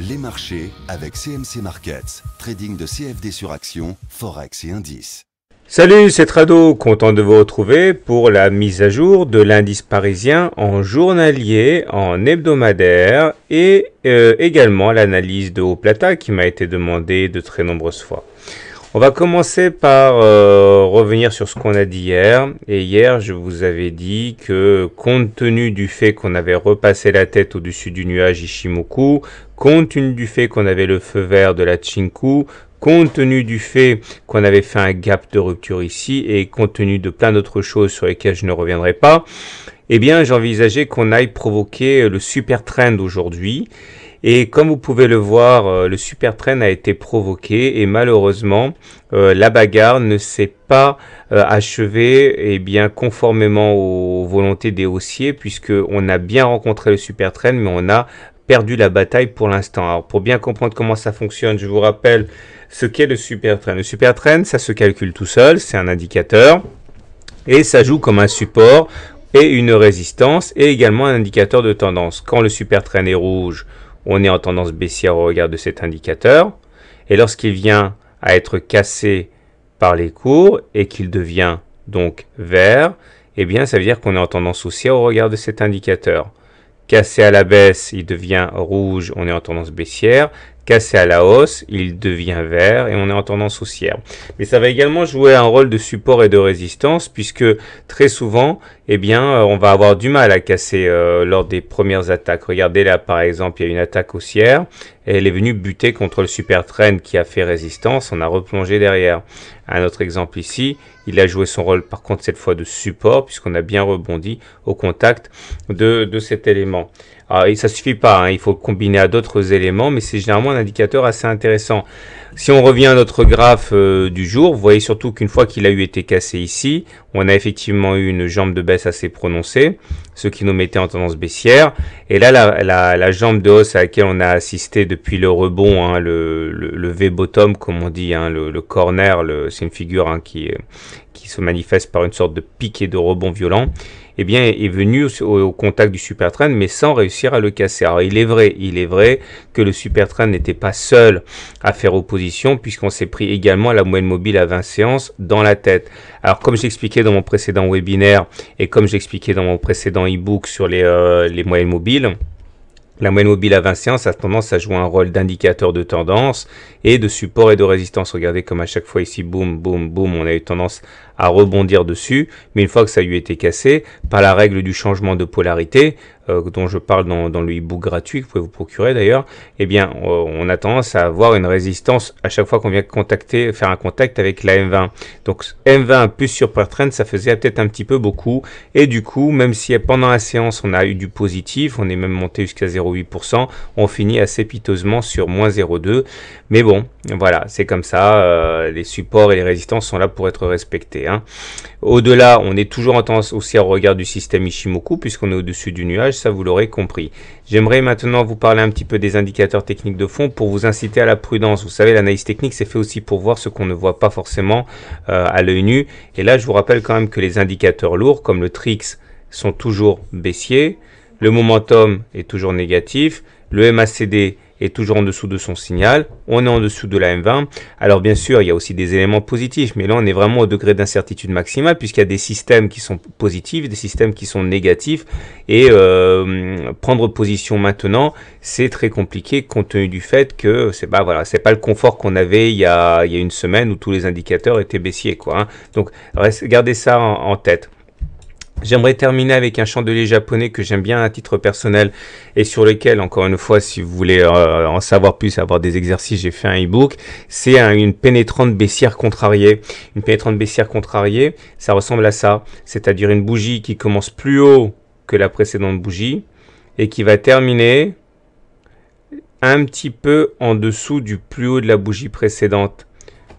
Les marchés avec CMC Markets, trading de CFD sur actions, forex et indices. Salut, c'est Trado, content de vous retrouver pour la mise à jour de l'indice parisien en journalier, en hebdomadaire et euh, également l'analyse de Haut Plata qui m'a été demandée de très nombreuses fois. On va commencer par euh, revenir sur ce qu'on a dit hier. Et hier, je vous avais dit que compte tenu du fait qu'on avait repassé la tête au-dessus du nuage Ishimoku, compte tenu du fait qu'on avait le feu vert de la Chinku, compte tenu du fait qu'on avait fait un gap de rupture ici et compte tenu de plein d'autres choses sur lesquelles je ne reviendrai pas, eh bien j'envisageais qu'on aille provoquer le super trend aujourd'hui. Et comme vous pouvez le voir, euh, le super train a été provoqué et malheureusement, euh, la bagarre ne s'est pas euh, achevée et eh bien conformément aux volontés des haussiers puisque on a bien rencontré le super train mais on a perdu la bataille pour l'instant. Alors pour bien comprendre comment ça fonctionne, je vous rappelle ce qu'est le super train. Le super train, ça se calcule tout seul, c'est un indicateur et ça joue comme un support et une résistance et également un indicateur de tendance. Quand le super train est rouge, on est en tendance baissière au regard de cet indicateur. Et lorsqu'il vient à être cassé par les cours et qu'il devient donc vert, eh bien ça veut dire qu'on est en tendance haussière au regard de cet indicateur. Cassé à la baisse, il devient rouge, on est en tendance baissière cassé à la hausse, il devient vert et on est en tendance haussière. Mais ça va également jouer un rôle de support et de résistance puisque très souvent, eh bien, euh, on va avoir du mal à casser euh, lors des premières attaques. Regardez là, par exemple, il y a une attaque haussière et elle est venue buter contre le super train qui a fait résistance. On a replongé derrière. Un autre exemple ici, il a joué son rôle par contre cette fois de support puisqu'on a bien rebondi au contact de, de cet élément. Alors, ah, et ça suffit pas, hein. il faut combiner à d'autres éléments, mais c'est généralement un indicateur assez intéressant. Si on revient à notre graphe euh, du jour, vous voyez surtout qu'une fois qu'il a eu été cassé ici, on a effectivement eu une jambe de baisse assez prononcée, ce qui nous mettait en tendance baissière. Et là, la, la jambe de hausse à laquelle on a assisté depuis le rebond, hein, le, V-bottom, comme on dit, hein, le, le, corner, c'est une figure qui, qui se manifeste par une sorte de piqué de rebond violent, eh bien, est venu au, contact du supertrain, mais sans réussir à le casser. Alors, il est vrai, il est vrai que le supertrain n'était pas seul à faire opposition, puisqu'on s'est pris également la moyenne mobile à 20 séances dans la tête. Alors, comme j'expliquais dans mon précédent webinaire et comme j'expliquais dans mon précédent e-book sur les, euh, les moyennes mobiles, la moyenne mobile à 20 ça a tendance à jouer un rôle d'indicateur de tendance et de support et de résistance. Regardez comme à chaque fois ici, boum, boum, boum, on a eu tendance à rebondir dessus, mais une fois que ça lui a été cassé, par la règle du changement de polarité, euh, dont je parle dans, le e-book gratuit que vous pouvez vous procurer d'ailleurs, eh bien, euh, on a tendance à avoir une résistance à chaque fois qu'on vient contacter, faire un contact avec la M20. Donc M20 plus sur trend ça faisait peut-être un petit peu beaucoup. Et du coup, même si pendant la séance, on a eu du positif, on est même monté jusqu'à 0,8%, on finit assez piteusement sur moins 0,2. Mais bon, voilà, c'est comme ça. Euh, les supports et les résistances sont là pour être respectés. Hein. Au-delà, on est toujours en tendance aussi au regard du système Ishimoku, puisqu'on est au-dessus du nuage ça vous l'aurez compris. J'aimerais maintenant vous parler un petit peu des indicateurs techniques de fond pour vous inciter à la prudence. Vous savez, l'analyse technique, c'est fait aussi pour voir ce qu'on ne voit pas forcément euh, à l'œil nu. Et là, je vous rappelle quand même que les indicateurs lourds, comme le TRIX, sont toujours baissiers. Le momentum est toujours négatif. Le MACD toujours en dessous de son signal. On est en dessous de la M20. Alors bien sûr, il y a aussi des éléments positifs, mais là on est vraiment au degré d'incertitude maximale puisqu'il y a des systèmes qui sont positifs, des systèmes qui sont négatifs. Et euh, prendre position maintenant, c'est très compliqué compte tenu du fait que c'est pas, voilà, c'est pas le confort qu'on avait il y, a, une semaine où tous les indicateurs étaient baissiers. Quoi, hein. Donc gardez ça en tête. J'aimerais terminer avec un chandelier japonais que j'aime bien à titre personnel et sur lequel, encore une fois, si vous voulez euh, en savoir plus, avoir des exercices, j'ai fait un e-book. C'est une pénétrante baissière contrariée. Une pénétrante baissière contrariée, ça ressemble à ça. C'est-à-dire une bougie qui commence plus haut que la précédente bougie et qui va terminer un petit peu en dessous du plus haut de la bougie précédente.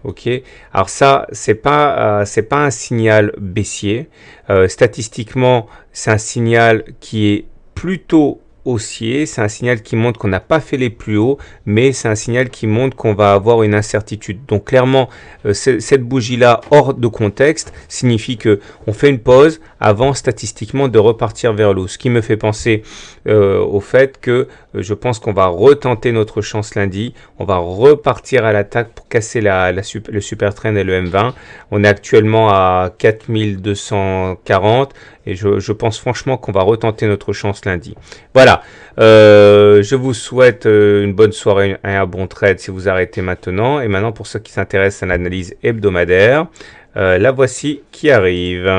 Ok, alors ça c'est pas euh, c'est pas un signal baissier. Euh, statistiquement, c'est un signal qui est plutôt haussier, c'est un signal qui montre qu'on n'a pas fait les plus hauts, mais c'est un signal qui montre qu'on va avoir une incertitude. Donc clairement, euh, cette bougie-là hors de contexte signifie que on fait une pause avant statistiquement de repartir vers l'eau. Ce qui me fait penser euh, au fait que euh, je pense qu'on va retenter notre chance lundi, on va repartir à l'attaque pour casser le super train et le M20. On est actuellement à 4240 et je, pense franchement qu'on va retenter notre chance lundi. Voilà, euh, je vous souhaite euh, une bonne soirée et un bon trade si vous arrêtez maintenant. Et maintenant, pour ceux qui s'intéressent à l'analyse hebdomadaire, euh, la voici qui arrive.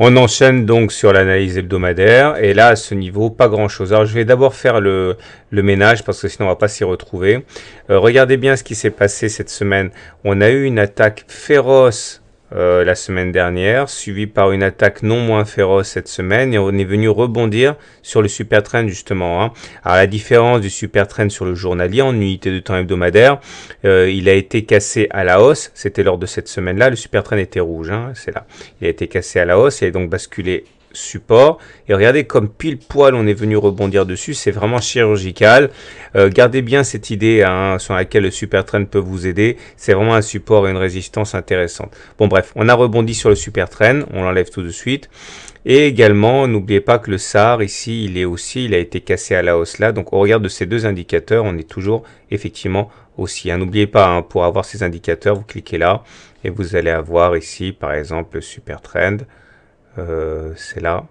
On enchaîne donc sur l'analyse hebdomadaire et là à ce niveau pas grand chose. Alors je vais d'abord faire le, ménage parce que sinon on va pas s'y retrouver. regardez bien ce qui s'est passé cette semaine. On a eu une attaque féroce euh, la semaine dernière, suivi par une attaque non moins féroce cette semaine, et on est venu rebondir sur le super train justement. Hein. À la différence du super train sur le journalier en unité de temps hebdomadaire, euh, il a été cassé à la hausse. C'était lors de cette semaine-là, le super train était rouge, hein, c'est là. Il a été cassé à la hausse, il a donc basculé support. Et regardez comme pile poil on est venu rebondir dessus, c'est vraiment chirurgical. Euh, gardez bien cette idée hein, sur laquelle le super trend peut vous aider. C'est vraiment un support et une résistance intéressante. Bon bref, on a rebondi sur le super trend on l'enlève tout de suite. Et également, n'oubliez pas que le SAR ici, il est aussi, il a été cassé à la hausse là. Donc au regard de ces deux indicateurs, on est toujours effectivement aussi. Hein, n'oubliez pas, hein, pour avoir ces indicateurs, vous cliquez là et vous allez avoir ici par exemple le super trend. Euh, c'est là.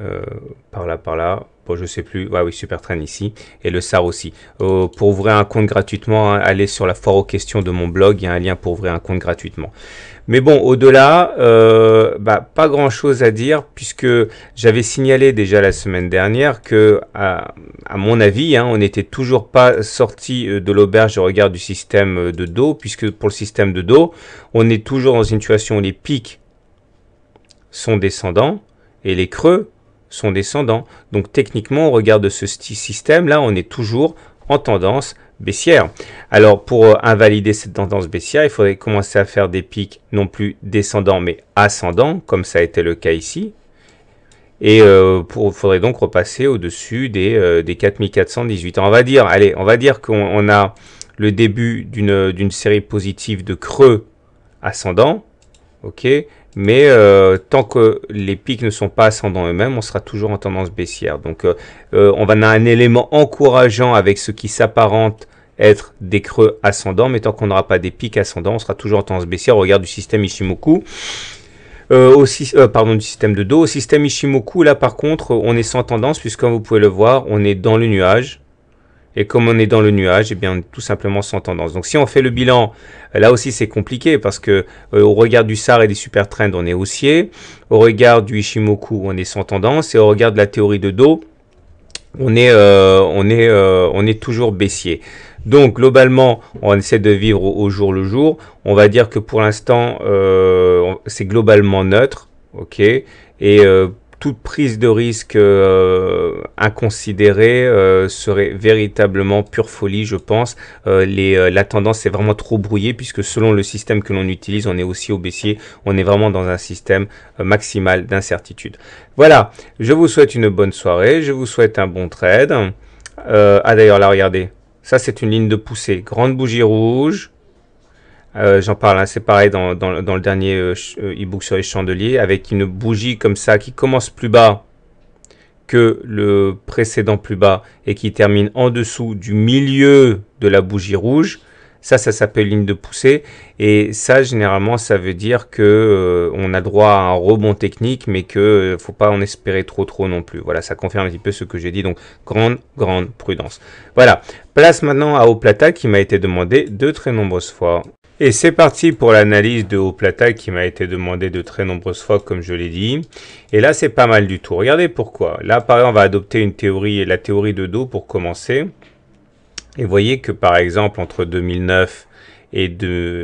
Euh, par là, par là. Bon, je sais plus. Ouais, oui, Super Train ici. Et le SAR aussi. Euh, pour ouvrir un compte gratuitement, hein, allez sur la foire aux questions de mon blog. Il y a un lien pour ouvrir un compte gratuitement. Mais bon, au-delà, bah, pas grand-chose à dire puisque j'avais signalé déjà la semaine dernière que, à, mon avis, hein, on n'était toujours pas sorti de l'auberge au regard du système de dos puisque pour le système de dos, on est toujours dans une situation où les pics sont descendants, et les creux sont descendants. Donc techniquement, on regarde ce système-là, on est toujours en tendance baissière. Alors pour euh, invalider cette tendance baissière, il faudrait commencer à faire des pics non plus descendants mais ascendants, comme ça a été le cas ici. Et il euh, faudrait donc repasser au-dessus des, 4418. Euh, on va dire, allez, on va dire qu'on a le début d'une série positive de creux ascendants, ok, mais euh, tant que les pics ne sont pas ascendants eux-mêmes, on sera toujours en tendance baissière. Donc euh, euh, on va avoir un élément encourageant avec ce qui s'apparente être des creux ascendants, mais tant qu'on n'aura pas des pics ascendants, on sera toujours en tendance baissière. On regarde du système Ishimoku. Euh, pardon, du système de dos. Au système Ishimoku, là par contre, on est sans tendance puisque comme vous pouvez le voir, on est dans le nuage. Et comme on est dans le nuage, eh bien, on est tout simplement sans tendance. Donc si on fait le bilan, là aussi c'est compliqué parce que euh, au regard du SAR et des super trends, on est haussier. Au regard du Ishimoku, on est sans tendance. Et au regard de la théorie de Do, on est, euh, on est, euh, on est toujours baissier. Donc globalement, on essaie de vivre au, jour le jour. On va dire que pour l'instant, c'est globalement neutre. ok Et toute prise de risque inconsidéré, euh, serait véritablement pure folie, je pense. Euh, les, euh, la tendance est vraiment trop brouillée puisque selon le système que l'on utilise, on est aussi au baissier. On est vraiment dans un système maximal d'incertitude. Voilà, je vous souhaite une bonne soirée. Je vous souhaite un bon trade. ah d'ailleurs, là, regardez. Ça, c'est une ligne de poussée. Grande bougie rouge. J'en parle, hein. c'est pareil dans, le dernier e-book sur les chandeliers, avec une bougie comme ça qui commence plus bas que le précédent plus bas et qui termine en dessous du milieu de la bougie rouge. Ça, ça s'appelle ligne de poussée. Et ça, généralement, ça veut dire que euh, on a droit à un rebond technique, mais que euh, faut pas en espérer trop trop non plus. Voilà, ça confirme un petit peu ce que j'ai dit. Donc, grande, grande prudence. Voilà. Place maintenant à Oplata qui m'a été demandé de très nombreuses fois. Et c'est parti pour l'analyse de haut plata qui m'a été demandé de très nombreuses fois comme je l'ai dit. Et là c'est pas mal du tout. Regardez pourquoi. Là par on va adopter une théorie, la théorie de dos pour commencer. Et voyez que par exemple entre 2009 et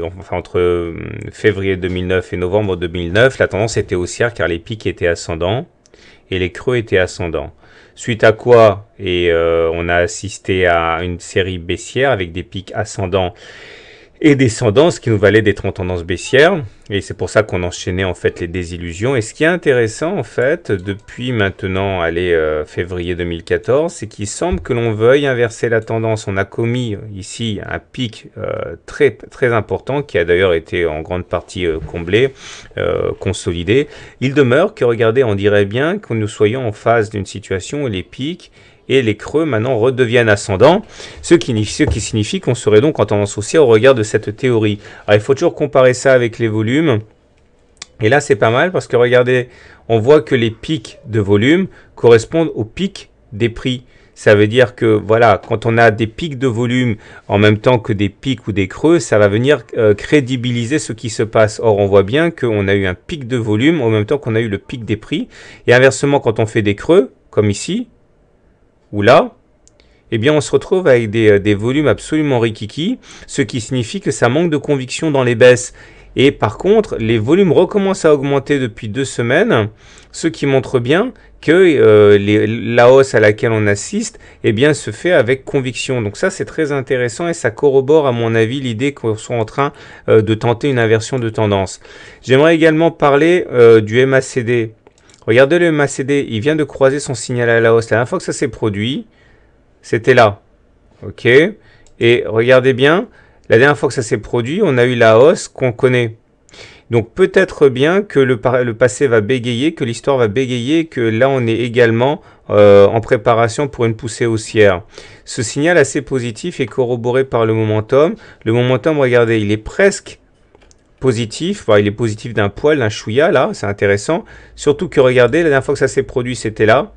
enfin, entre euh, février 2009 et novembre 2009, la tendance était haussière car les pics étaient ascendants et les creux étaient ascendants. Suite à quoi, et euh, on a assisté à une série baissière avec des pics ascendants et descendant, qui nous valait d'être en tendance baissière. Et c'est pour ça qu'on enchaînait en fait les désillusions. Et ce qui est intéressant en fait, depuis maintenant, allez, euh, février 2014, c'est qu'il semble que l'on veuille inverser la tendance. On a commis ici un pic euh, très, très important qui a d'ailleurs été en grande partie euh, comblé, consolidé. Il demeure que, regardez, on dirait bien que nous soyons en face d'une situation où les pics et les creux maintenant redeviennent ascendants, ce qui, ce qui signifie qu'on serait donc en tendance aussi au regard de cette théorie. Alors il faut toujours comparer ça avec les volumes. Et là c'est pas mal parce que regardez, on voit que les pics de volume correspondent aux pics des prix. Ça veut dire que voilà, quand on a des pics de volume en même temps que des pics ou des creux, ça va venir euh, crédibiliser ce qui se passe. Or, on voit bien qu'on a eu un pic de volume en même temps qu'on a eu le pic des prix. Et inversement, quand on fait des creux, comme ici, ou là, eh bien on se retrouve avec euh, des, volumes absolument rikiki, ce qui signifie que ça manque de conviction dans les baisses. Et par contre, les volumes recommencent à augmenter depuis deux semaines, ce qui montre bien que euh, la hausse à laquelle on assiste eh bien, se fait avec conviction. Donc ça, c'est très intéressant et ça corrobore, à mon avis, l'idée qu'on soit en train euh, de tenter une inversion de tendance. J'aimerais également parler du MACD. Regardez le MACD, il vient de croiser son signal à la hausse. La dernière fois que ça s'est produit, c'était là. OK Et regardez bien, la dernière fois que ça s'est produit, on a eu la hausse qu'on connaît. Donc peut-être bien que le, passé va bégayer, que l'histoire va bégayer, que là on est également euh, en préparation pour une poussée haussière. Ce signal assez positif est corroboré par le momentum. Le momentum, regardez, il est presque positif. Bah, il est positif d'un poil, d'un chouïa là, c'est intéressant. Surtout que regardez, la dernière fois que ça s'est produit, c'était là.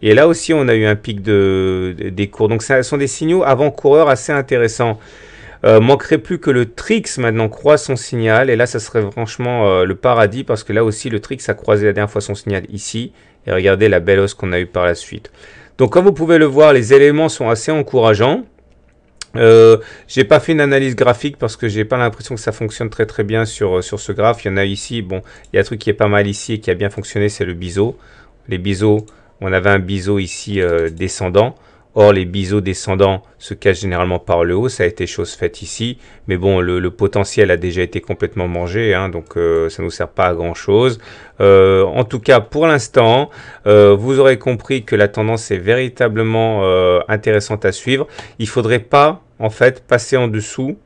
Et là aussi, on a eu un pic de, des cours. Donc, ce sont des signaux avant-coureurs assez intéressants. Euh, manquerait plus que le Trix maintenant croise son signal. Et là, ça serait franchement euh, le paradis parce que là aussi, le Trix a croisé la dernière fois son signal ici. Et regardez la belle hausse qu'on a eue par la suite. Donc, comme vous pouvez le voir, les éléments sont assez encourageants. Euh, j'ai pas fait une analyse graphique parce que j'ai pas l'impression que ça fonctionne très très bien sur, euh, sur ce graphe. Il y en a ici, bon, il y a un truc qui est pas mal ici et qui a bien fonctionné, c'est le biseau. Les biseaux, on avait un biseau ici euh, descendant. Or, les biseaux descendants se cachent généralement par le haut. Ça a été chose faite ici. Mais bon, le, potentiel a déjà été complètement mangé. Hein, donc, ça nous sert pas à grand-chose. en tout cas, pour l'instant, vous aurez compris que la tendance est véritablement intéressante à suivre. Il faudrait pas en fait passer en dessous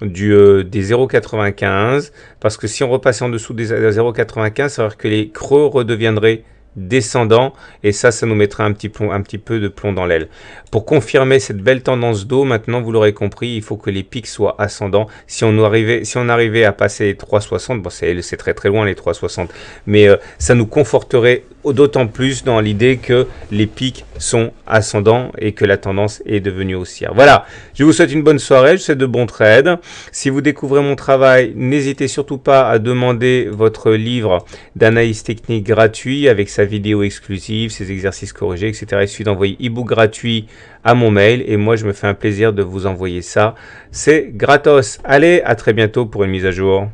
du, euh, des 0,95 parce que si on repassait en dessous des 0,95, ça veut dire que les creux redeviendraient descendants et ça, ça nous mettrait un petit, un petit peu de plomb dans l'aile. Pour confirmer cette belle tendance d'eau, maintenant vous l'aurez compris, il faut que les pics soient ascendants. Si on arrivait, si on arrivait à passer les 3,60, bon c'est très très loin les 3,60, mais euh, ça nous conforterait d'autant plus dans l'idée que les pics sont ascendants et que la tendance est devenue haussière. Voilà, je vous souhaite une bonne soirée, je vous souhaite de bons trades. Si vous découvrez mon travail, n'hésitez surtout pas à demander votre livre d'analyse technique gratuit avec sa vidéo exclusive, ses exercices corrigés, etc. Il suffit d'envoyer e-book gratuit à mon mail et moi je me fais un plaisir de vous envoyer ça. C'est gratos. Allez, à très bientôt pour une mise à jour.